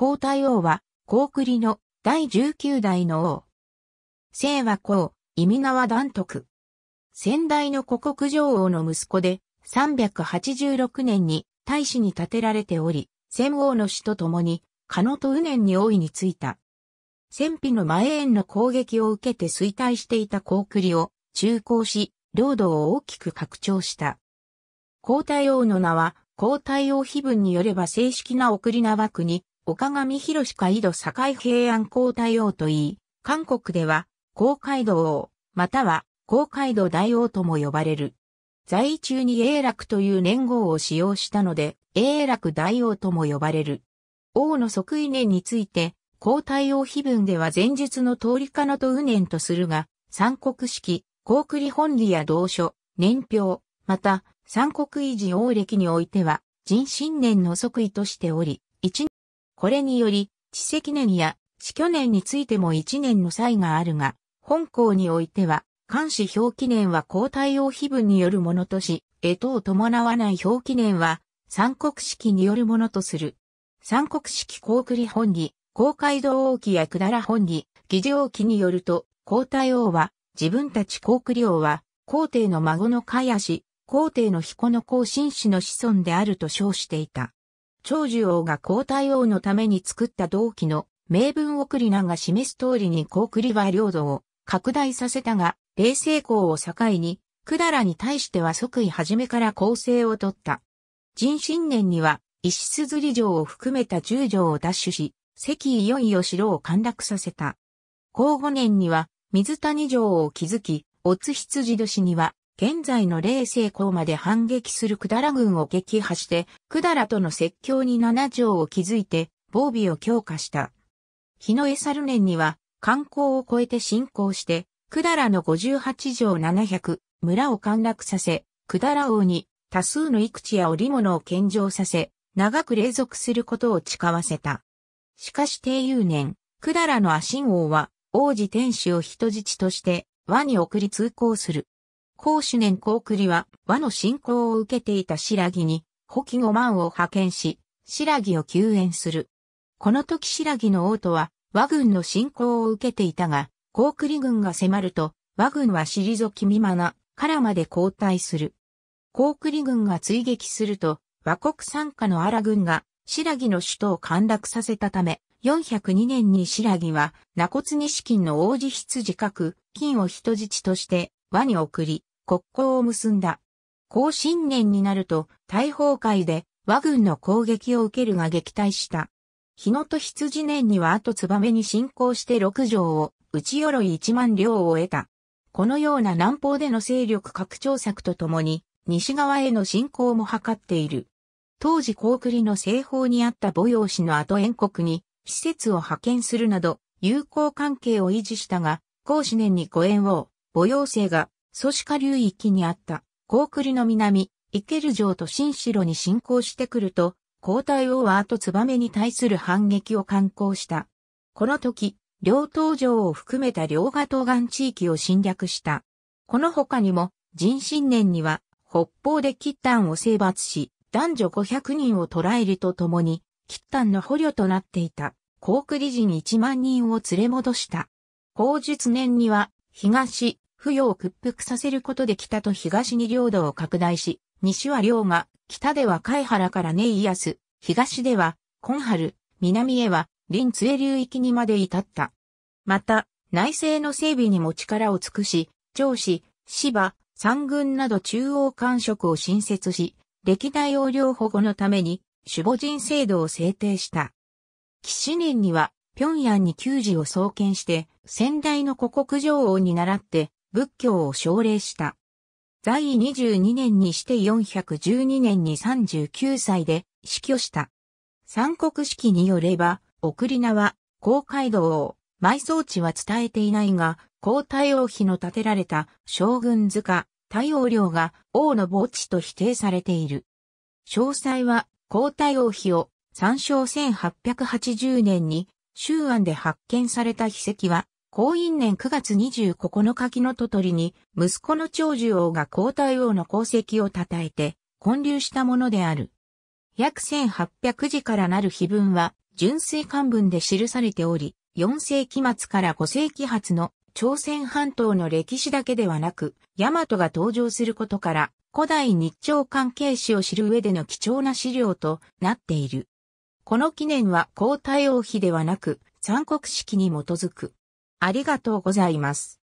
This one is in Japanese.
皇太王は、皇栗の第19代の王。姓は皇、意味名は段徳。先代の古国女王の息子で、386年に大使に建てられており、戦王の死と共に、カノと右年に王位についた。戦費の前縁の攻撃を受けて衰退していた高栗を中興し、領土を大きく拡張した。皇太王の名は、皇太王碑文によれば正式な送り名は国、岡上博史か井戸境平安公大王と言い、韓国では、公海道王、または、公海道大王とも呼ばれる。在位中に永楽という年号を使用したので、永楽大王とも呼ばれる。王の即位年について、皇太王碑文では前述の通りかのと右年とするが、三国式、公栗本理や同書、年表、また、三国維持王歴においては、人新年の即位としており、これにより、知積年や死去年についても1年の差異があるが、本校においては、漢詩表記年は交代王碑文によるものとし、江とを伴わない表記年は、三国式によるものとする。三国式高栗本義、公会堂王記や百済本義、議事王記によると、皇太王は、自分たち高栗王は、皇帝の孫の茅氏、皇帝の彦の後進氏の子孫であると称していた。長寿王が皇太王のために作った同期の名文送り名が示す通りに高栗は領土を拡大させたが、冷静公を境に、百済に対しては即位初めから構成をとった。人新年には、石硯城を含めた十条を奪取し、関いよいよ城を陥落させた。後五年には、水谷城を築き、乙羊年には、現在の冷成功まで反撃するだら軍を撃破して、だらとの説教に7条を築いて、防備を強化した。日の江猿年には、観光を越えて進行して、だらの58条700、村を陥落させ、だら王に多数の幾地や織物を献上させ、長く霊属することを誓わせた。しかし定友年、だらの阿信王は、王子天使を人質として、和に送り通行する。公主年公栗は和の信仰を受けていた白木に、保給五万を派遣し、白木を救援する。この時白木の王とは和軍の信仰を受けていたが、高栗軍が迫ると、和軍は退き見まな、からまで後退する。高栗軍が追撃すると、和国参加の荒軍が白木の首都を陥落させたため、402年に白木は、名骨金の王子羊各、金を人質として、和に送り、国交を結んだ。後新年になると、大崩壊で和軍の攻撃を受けるが撃退した。日野と羊年には後燕に侵攻して六条を、内鎧一万両を得た。このような南方での勢力拡張策とともに、西側への侵攻も図っている。当時高栗の西方にあった母養氏の後遠国に、施設を派遣するなど、友好関係を維持したが、高四年に五縁を、母養生がソシカ流域にあった、高クリの南、イケル城と新城に侵攻してくると、皇太后は後燕に対する反撃を敢行した。この時、両東城を含めた両河東岸地域を侵略した。この他にも、壬申年には、北方で契丹を征伐し、男女500人を捕らえるとともに、契丹の捕虜となっていた、高クリ人1万人を連れ戻した。宝術年には、東、不要を屈服させることで北と東に領土を拡大し、西は領が、北では海原から根イヤス、東では、今春、南へは、林杖流域にまで至った。また、内政の整備にも力を尽くし、上司、芝、三軍など中央官職を新設し、歴代王領保護のために、守護人制度を制定した。騎士年には、平壌に給仕を創建して、先代の古国女王に倣って、仏教を奨励した。在位22年にして412年に39歳で死去した。三国式によれば、送り名は、公会堂を、埋葬地は伝えていないが、皇太王妃の建てられた将軍塚、太王陵が王の墓地と否定されている。詳細は、皇太王妃を参照1880年に、周安で発見された秘跡は、後因年9月29日紀の戸取に、息子の長寿王が皇太王の功績を称えて、建立したものである。約1800字からなる碑文は、純粋漢文で記されており、4世紀末から5世紀初の朝鮮半島の歴史だけではなく、ヤマトが登場することから、古代日朝関係史を知る上での貴重な資料となっている。この記念は皇太王碑ではなく、三国式に基づく。ありがとうございます。